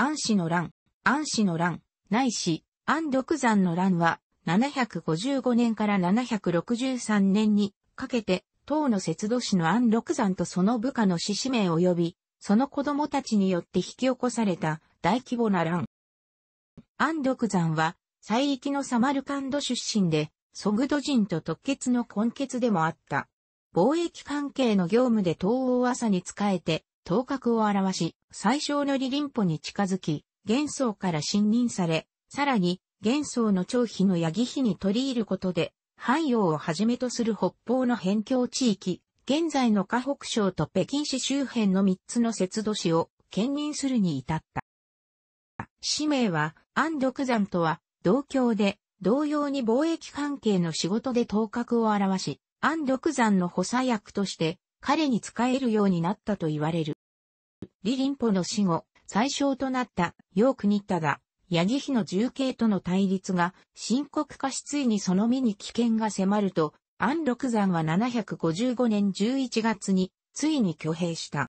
安氏の乱、安氏の乱、ないし、安独山の乱は、755年から763年にかけて、唐の節度市の安禄山とその部下の獅子名及び、その子供たちによって引き起こされた大規模な乱。安禄山は、西域のサマルカンド出身で、ソグド人と特決の根血でもあった。貿易関係の業務で東欧朝に仕えて、頭角を表し、最小のリリンポに近づき、元宗から信任され、さらに、元宗の長妃の八木妃に取り入ることで、汎用をはじめとする北方の辺境地域、現在の河北省と北京市周辺の3つの節度市を兼任するに至った。使命は、安禄山とは、同郷で、同様に貿易関係の仕事で頭角を表し、安禄山の補佐役として、彼に仕えるようになったと言われる。李林ンの死後、最小となったヨークニッタが、ヤギヒの重慶との対立が深刻化しついにその身に危険が迫ると、安禄山は755年11月についに挙兵した。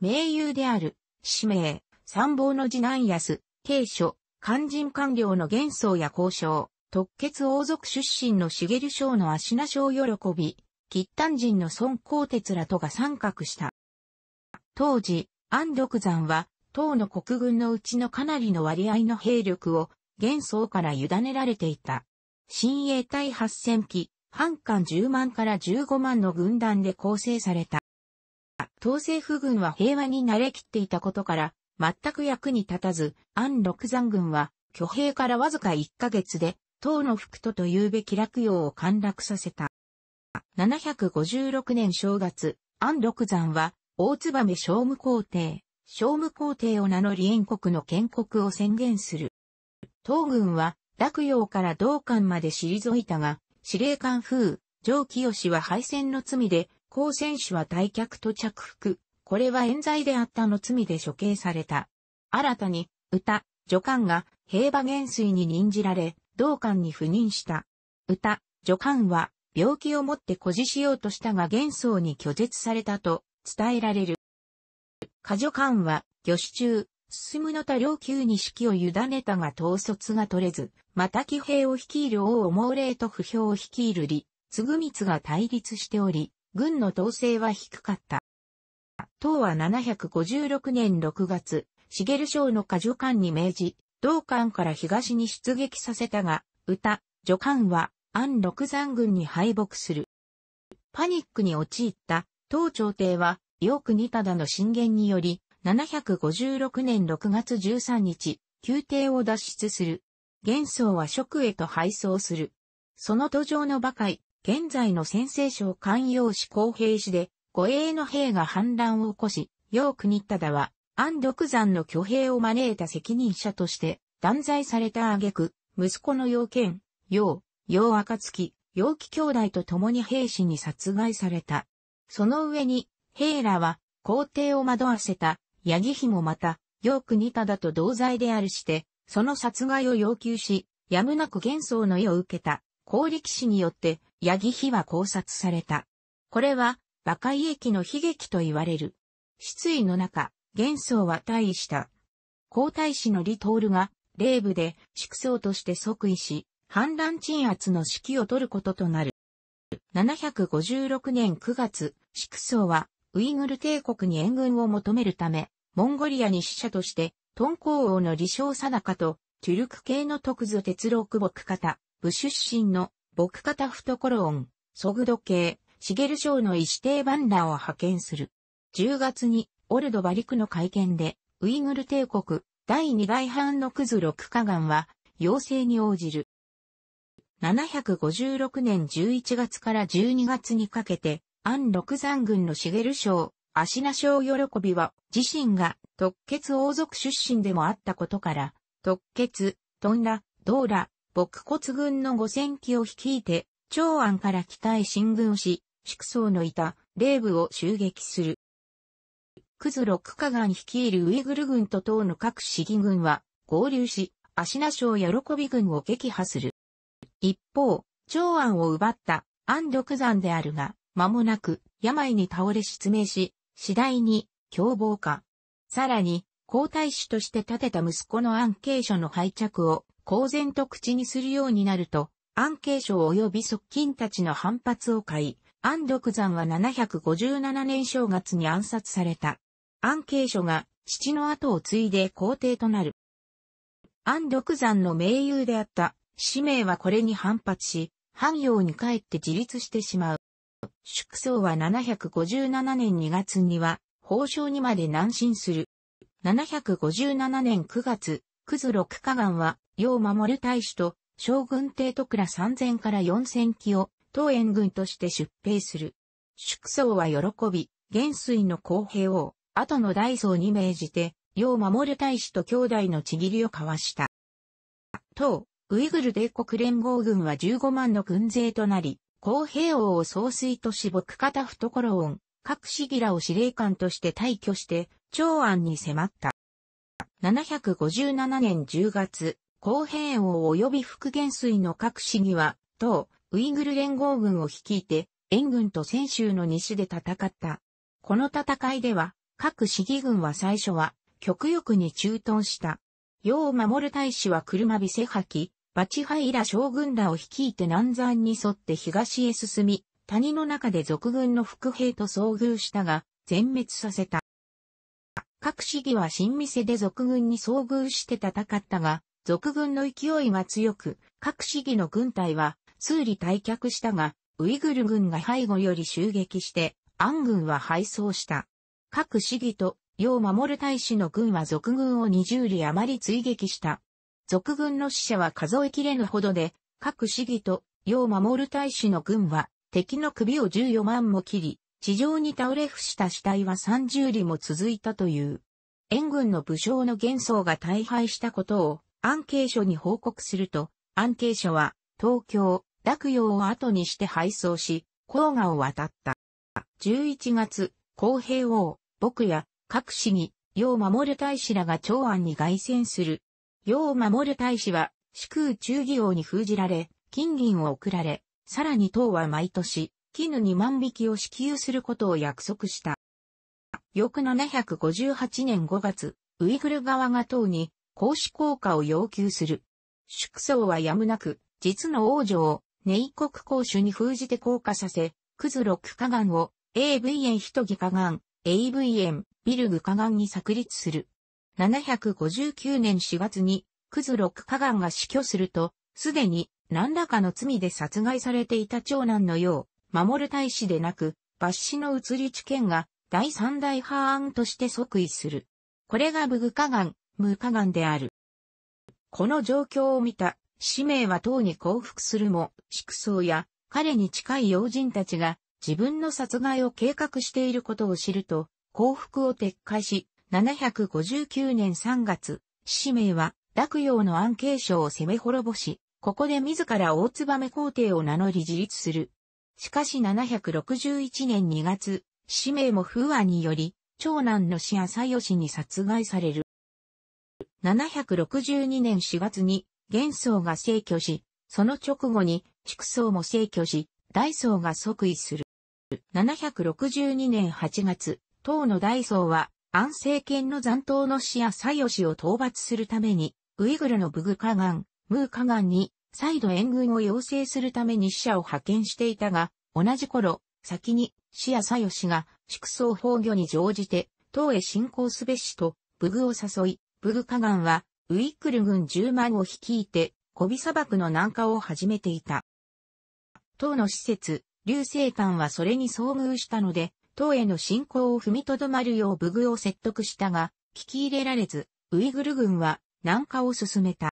名優である、使命、参謀の次男安、慶書、肝心官僚の元宗や交渉、特決王族出身の茂章の足名章喜び、吉丹人の孫光哲らとが参画した。当時、安禄山は、唐の国軍のうちのかなりの割合の兵力を、元宋から委ねられていた。新衛隊8000機、半艦10万から15万の軍団で構成された。東政府軍は平和に慣れきっていたことから、全く役に立たず、安禄山軍は、挙兵からわずか1ヶ月で、唐の福都というべき落葉を陥落させた。756年正月、安禄山は、大燕聖武皇帝、聖武皇帝を名乗り燕国の建国を宣言する。東軍は、洛陽から道館まで退いたが、司令官風、上清は敗戦の罪で、高専氏は退却と着服。これは冤罪であったの罪で処刑された。新たに、歌、助官が平和元帥に任じられ、道館に赴任した。歌、助官は病気をもって孤児しようとしたが元宗に拒絶されたと、伝えられる。過助官は、魚種中、進むの多領級に指揮を委ねたが統率が取れず、また騎兵を率いる王を猛霊と不評を率いる李、嗣光が対立しており、軍の統制は低かった。当は756年6月、茂将の過助官に命じ、道館から東に出撃させたが、歌、助官は、安禄山軍に敗北する。パニックに陥った当朝廷は、ヨークにの進言により、756年6月13日、宮廷を脱出する。元宗は職へと配送する。その途上の馬鹿現在の先生省官用士公平士で、護衛の兵が反乱を起こし、ヨークには、安禄山の挙兵を招いた責任者として、断罪された挙句、息子の要剣、要、要暁、陽気兄弟と共に兵士に殺害された。その上に、ヘイラは、皇帝を惑わせた、ヤギヒもまた、ヨークニタだと同罪であるして、その殺害を要求し、やむなく幻想の意を受けた、公力士によって、ヤギヒは考察された。これは、馬鹿胃の悲劇と言われる。失意の中、幻想は退位した。皇太子のリトールが、霊部で、畜僧として即位し、反乱鎮圧の指揮を取ることとなる。756年9月、祝クは、ウイグル帝国に援軍を求めるため、モンゴリアに使者として、トンコ王の李承貞と、チュルク系の特図哲郎久木方、武出身の、木方懐音、ソグド系、シゲル省の石定バンを派遣する。10月に、オルドバリクの会見で、ウイグル帝国、第2代藩のクズ六カガンは、要請に応じる。756年11月から12月にかけて、安禄山軍の茂将、足名将喜びは、自身が特決王族出身でもあったことから、特決、トンラ、ドーラ、牧骨軍の五千機を率いて、長安から北へ進軍し、宿草のいた、霊部を襲撃する。クズ六カガン率いるウイグル軍と党の各市議軍は合流し、足名将喜び軍を撃破する。一方、長安を奪った安禄山であるが、間もなく病に倒れ失明し、次第に凶暴化。さらに、皇太子として建てた息子の安慶書の廃着を公然と口にするようになると、安慶書及び側近たちの反発を買い、安禄山は757年正月に暗殺された。安慶書が父の後を継いで皇帝となる。安禄山の盟友であった使命はこれに反発し、汎用に帰って自立してしまう。祝宗は757年2月には、法相にまで南進する。757年9月、クズ六河岸は、要守る大使と、将軍帝徳ら3000から4000機を、当援軍として出兵する。祝宗は喜び、元帥の公平を、後の大僧に命じて、要守る大使と兄弟のちぎりを交わした。当、ウイグル帝国連合軍は15万の軍勢となり、公平王を総帥とし僕方懐恩、各市議らを司令官として退去して、長安に迫った。757年10月、公平王及び復元帥の各市議は、当、ウイグル連合軍を率いて、援軍と泉州の西で戦った。この戦いでは、各市議軍は最初は、極力に駐屯した。世を守る大使は車びせ吐き、バチハイラ将軍らを率いて南山に沿って東へ進み、谷の中で俗軍の伏兵と遭遇したが、全滅させた。各市議は新店で俗軍に遭遇して戦ったが、俗軍の勢いが強く、各市議の軍隊は、数里退却したが、ウイグル軍が背後より襲撃して、暗軍は敗走した。各市議と、世を守る大使の軍は俗軍を20里余り追撃した。続軍の死者は数えきれぬほどで、各市議と、要守る大使の軍は、敵の首を14万も切り、地上に倒れ伏した死体は30里も続いたという。援軍の武将の幻想が大敗したことを、安慶所に報告すると、安慶所は、東京、洛陽を後にして敗走し、黄河を渡った。11月、公平王、僕や、各市議、要守る大使らが長安に凱旋する。世を守る大使は、主空中義王に封じられ、金銀を贈られ、さらに党は毎年、絹二万匹を支給することを約束した。翌758年5月、ウイグル側が党に、公私効果を要求する。祝僧はやむなく、実の王女を、ネイ国公主に封じて降下させ、クズロクカガンを、AVN ヒトギカガン、AVN、ビルグカガンに作立する。759年4月に、クズ六カガンが死去すると、すでに何らかの罪で殺害されていた長男のよう、守る大使でなく、抜死の移り知見が第三代派案として即位する。これがブグカガン、ムーカガンである。この状況を見た、使命は党に降伏するも、畜僧や彼に近い要人たちが自分の殺害を計画していることを知ると、降伏を撤回し、759年3月、氏名は、洛陽の安慶省を攻め滅ぼし、ここで自ら大燕皇帝を名乗り自立する。しかし761年2月、氏名も風和により、長男の死朝義に殺害される。762年4月に、元宗が逝去し、その直後に、畜宗も逝去し、大宗が即位する。762年8月、唐の大宗は、安政権の残党の死や西義を討伐するために、ウイグルのブグカガン、ムーカガンに再度援軍を要請するために死者を派遣していたが、同じ頃、先に死や西義が祝葬崩御に乗じて、党へ侵攻すべしと、ブグを誘い、ブグカガンは、ウイクル軍10万を率いて、コビ砂漠の南下を始めていた。党の施設、流星館はそれに遭遇したので、党への侵攻を踏みとどまるよう武具を説得したが、聞き入れられず、ウイグル軍は南下を進めた。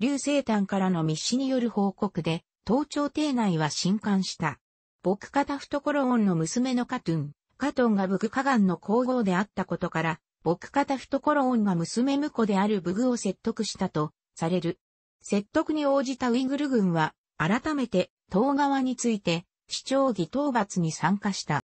流星炭からの密使による報告で、東朝廷内は震撼した。僕方懐音の娘のカトゥン、カトンが武具カガンの皇后であったことから、僕方懐音が娘婿である武具を説得したと、される。説得に応じたウイグル軍は、改めて、東側について、市長議討伐に参加した。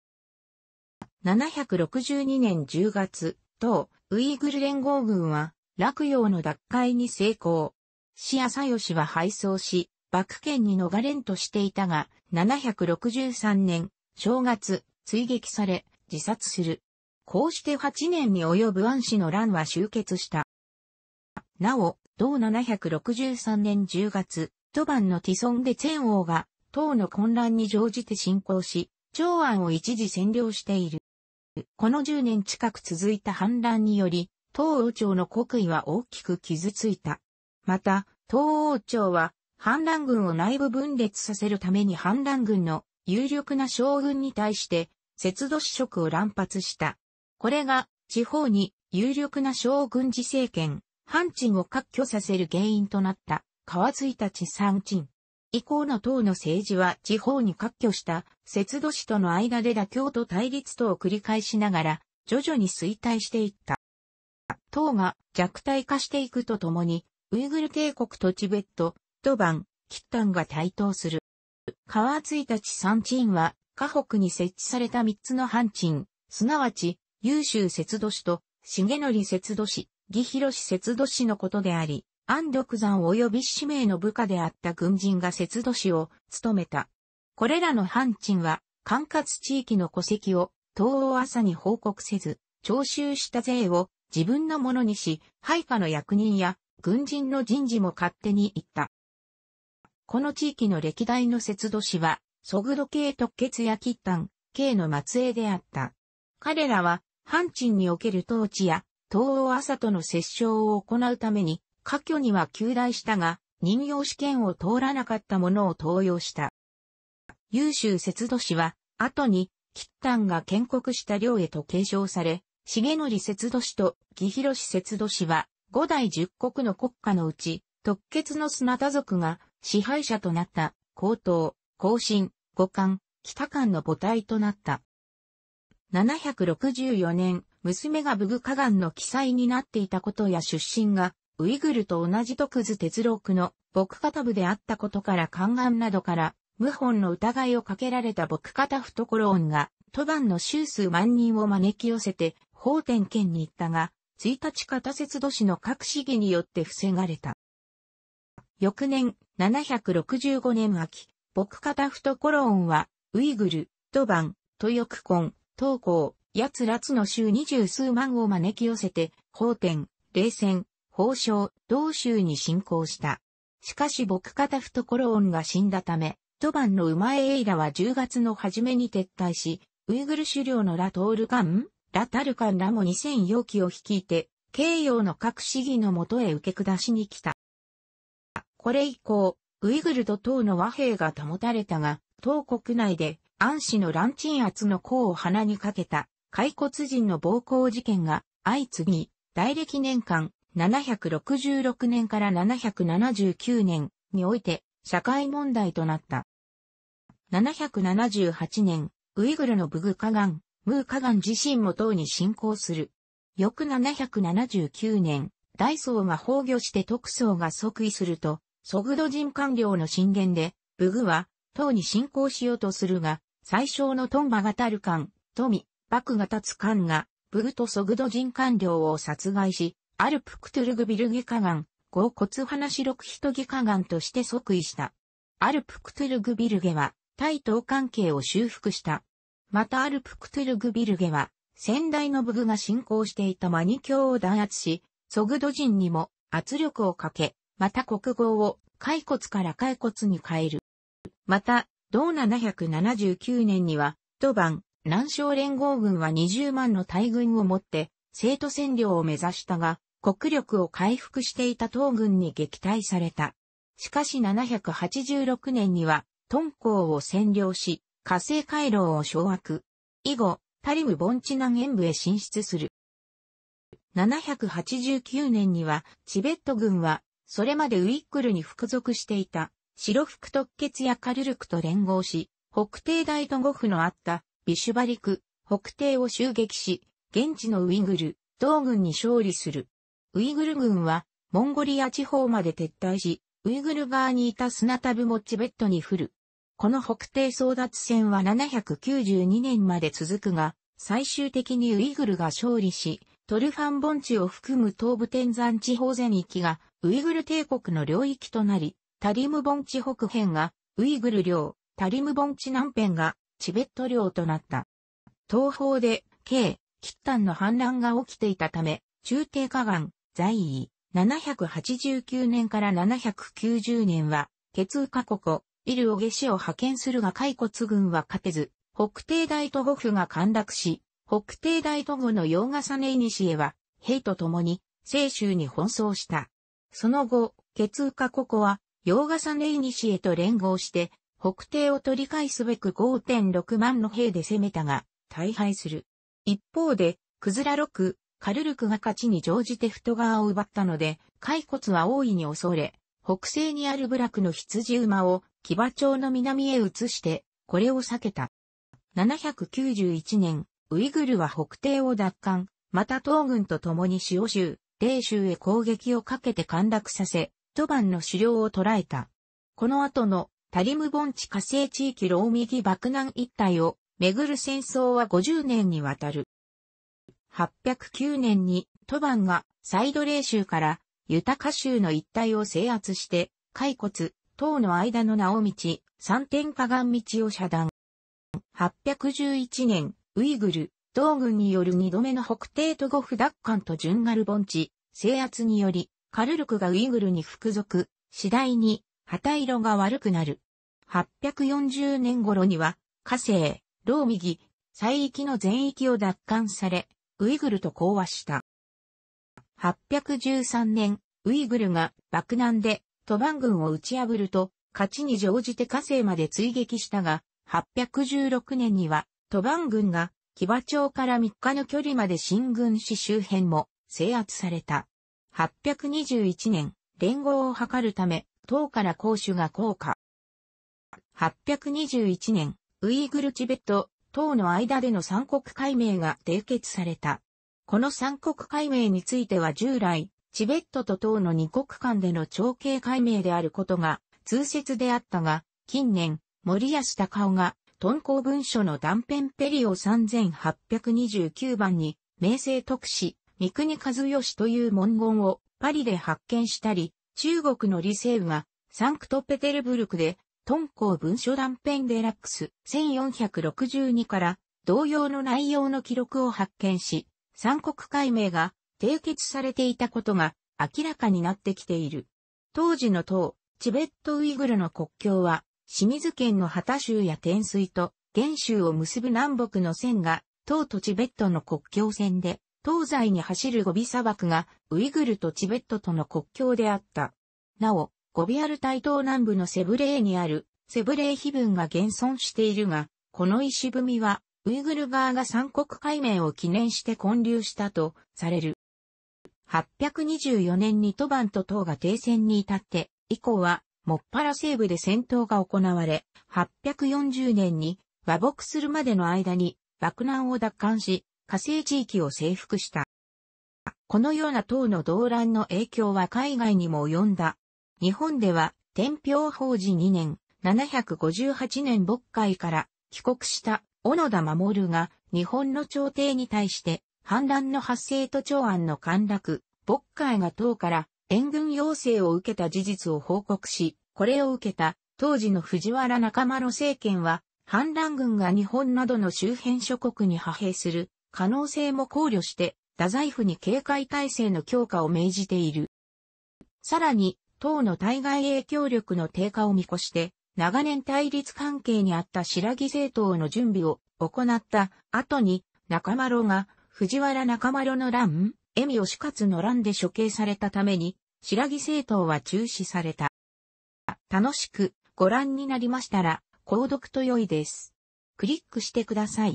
762年10月、当、ウイグル連合軍は、洛陽の奪回に成功。死朝吉は敗走し、幕県に逃れんとしていたが、763年、正月、追撃され、自殺する。こうして8年に及ぶ安氏の乱は終結した。なお、同763年10月、都番のティソンで千王が、唐の混乱に乗じて侵攻し、長安を一時占領している。この10年近く続いた反乱により、東王朝の国威は大きく傷ついた。また、東王朝は、反乱軍を内部分裂させるために反乱軍の有力な将軍に対して、節度試食を乱発した。これが、地方に有力な将軍事政権、反鎮を割拠させる原因となった、河津いた地産鎮。以降の党の政治は地方に割拠した、節度市との間で妥協と対立とを繰り返しながら、徐々に衰退していった。党が弱体化していくとともに、ウイグル帝国とチベット、ドバン、キッタンが台頭する。河津たち。山鎮は、河北に設置された三つの藩鎮、すなわち、優秀節度市と、重則節度市、宜広節度市のことであり、安禄山及び氏名の部下であった軍人が節度氏を務めた。これらの藩鎮は、管轄地域の戸籍を東欧朝に報告せず、徴収した税を自分のものにし、配下の役人や軍人の人事も勝手に行った。この地域の歴代の節度氏は、ソグド系特決やキッタン、系の末裔であった。彼らは、藩鎮における統治や、東欧朝との折衝を行うために、科挙には旧大したが、任用試験を通らなかった者を登用した。優秀節度氏は、後に、吉丹が建国した領へと継承され、重則節度氏と義弘節度氏は、五代十国の国家のうち、特決の砂田族が支配者となった、高等、高新、五冠、北冠の母体となった。764年、娘が武具河岸の記載になっていたことや出身がウイグルと同じ徳図郎六の牧方部であったことから宦官などから、謀反の疑いをかけられた牧方懐音が、都番の周数万人を招き寄せて、法典県に行ったが、1日片節土市の各市議によって防がれた。翌年、765年秋、牧方懐音は、ウイグル、都番、都翼根、東高、奴らつの州二十数万を招き寄せて、法典、冷戦、交渉、同州に侵攻した。しかし僕方懐恩が死んだため、都番の馬江エイラは10月の初めに撤退し、ウイグル狩猟のラトールカン、ラタルカンらも2000容器を率いて、慶応の各市議のもとへ受け下しに来た。これ以降、ウイグルと党の和平が保たれたが、党国内で安氏の乱鎮圧の功を鼻にかけた、解骨人の暴行事件が相次ぎ、大歴年間766年から779年において社会問題となった。778年、ウイグルのブグカガン、ムーカガン自身も党に侵攻する。翌779年、大僧が崩御して特僧が即位すると、ソグド人官僚の進言で、ブグは、党に侵攻しようとするが、最小のトンバがたる官、富、幕が立つ官が、ブグとソグド人官僚を殺害し、アルプクトゥルグビルゲハナ合骨花白く人カガンとして即位した。アルプクトゥルグビルゲは、対等関係を修復した。またアルプクトゥルグビルゲは、先代の武具が信仰していたマニ教を弾圧し、ソグド人にも圧力をかけ、また国号を骸骨から骸骨に変える。また、同779年には、当番、南昌連合軍は20万の大軍を持って、生徒占領を目指したが、国力を回復していた東軍に撃退された。しかし786年には、東港を占領し、火星回廊を掌握。以後、タリム盆地南縁部へ進出する。789年には、チベット軍は、それまでウィックルに服属していた、白服特決やカルルクと連合し、北帝大都護府のあったビシュバリク、北帝を襲撃し、現地のウイグル、東軍に勝利する。ウイグル軍は、モンゴリア地方まで撤退し、ウイグル側にいた砂田タブもチベットに降る。この北帝争奪戦は792年まで続くが、最終的にウイグルが勝利し、トルファン盆地を含む東部天山地方全域がウイグル帝国の領域となり、タリム盆地北辺がウイグル領、タリム盆地南辺がチベット領となった。東方で、K、キッタンの反乱が起きていたため、中帝河岸、在位、789年から790年は、血雨過去庫、ルオゲシを派遣するが海骨軍は勝てず、北帝大都護府が陥落し、北帝大都護の洋笠根西へは、兵と共に、青州に奔走した。その後、血雨過去庫は、洋笠根西へと連合して、北帝を取り返すべく5.6万の兵で攻めたが、大敗する。一方で、クズラ6、カルルクが勝ちに乗じて太川を奪ったので、骸骨は大いに恐れ、北西にある部落の羊馬を騎馬町の南へ移して、これを避けた。791年、ウイグルは北帝を奪還、また東軍と共に潮州、霊州へ攻撃をかけて陥落させ、一晩の狩猟を捕らえた。この後のタリム盆地火星地域ローミギ爆弾一帯をめぐる戦争は50年にわたる。8 0 9年にトバンがサイドレー州からユタカ州の一帯を制圧して、コ骨、塔の間の直道、三天河岸道を遮断。811年、ウイグル、同軍による二度目の北帝都ゴフ奪還とジュンガル盆地、制圧により、カルルクがウイグルに服属、次第に、旗色が悪くなる。840年頃には、火星、ローミギ、西域の全域を奪還され、ウイグルと講和した。813年、ウイグルが爆弾でトバン軍を打ち破ると、勝ちに乗じて火星まで追撃したが、816年にはトバン軍が騎馬町から3日の距離まで進軍し周辺も制圧された。821年、連合を図るため、唐から公主が降下。821年、ウイグルチベット等の間での三国解明が締結された。この三国解明については従来、チベットと等の二国間での長兄解明であることが通説であったが、近年、森安隆夫が、敦煌文書の断片ペリオ3829番に、名声特使、三国和義という文言をパリで発見したり、中国の理性がサンクトペテルブルクで敦煌文書断片デラックス1462から同様の内容の記録を発見し、三国解明が締結されていたことが明らかになってきている。当時の唐、チベットウイグルの国境は、清水県の旗州や天水と元州を結ぶ南北の線が、唐とチベットの国境線で、東西に走るゴビ砂漠がウイグルとチベットとの国境であった。なお、ゴビアル大島南部のセブレーにある、セブレー碑文が現存しているが、この石踏みは、ウイグル側が三国解明を記念して建立したとされる。824年にトバンと党が停戦に至って、以降は、もっぱら西部で戦闘が行われ、840年に和睦するまでの間に、爆弾を奪還し、火星地域を征服した。このような党の動乱の影響は海外にも及んだ。日本では、天平法事2年、758年渤海から帰国した小野田守が日本の朝廷に対して反乱の発生と長安の陥落、渤海が党から援軍要請を受けた事実を報告し、これを受けた当時の藤原中丸政権は反乱軍が日本などの周辺諸国に派兵する可能性も考慮して、太宰府に警戒体制の強化を命じている。さらに、党の対外影響力の低下を見越して、長年対立関係にあった白木政党の準備を行った後に、中丸が藤原中丸の乱、恵美義勝の乱で処刑されたために、白木政党は中止された。楽しくご覧になりましたら、購読と良いです。クリックしてください。